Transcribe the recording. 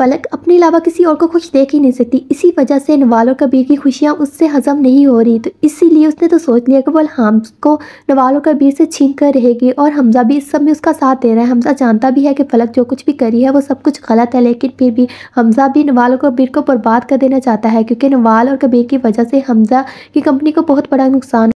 फलक अपने अलावा किसी और को खुश देख ही नहीं सकती इसी वजह से नवाल और कबीर की खुशियाँ उससे हजम नहीं हो रही तो इसीलिए उसने तो सोच लिया कि वो हम को नवाल और कबीर से छीन कर रहेगी और हमजा भी इस सब में उसका साथ दे रहा है हमजा जानता भी है कि फलक जो कुछ भी करी है वो सब कुछ गलत है लेकिन फिर भी हमजा भी नवाल और कबीर को बर्बाद कर देना चाहता है क्योंकि नवाल और कबीर की वजह से हमजा की कंपनी को बहुत बड़ा नुकसान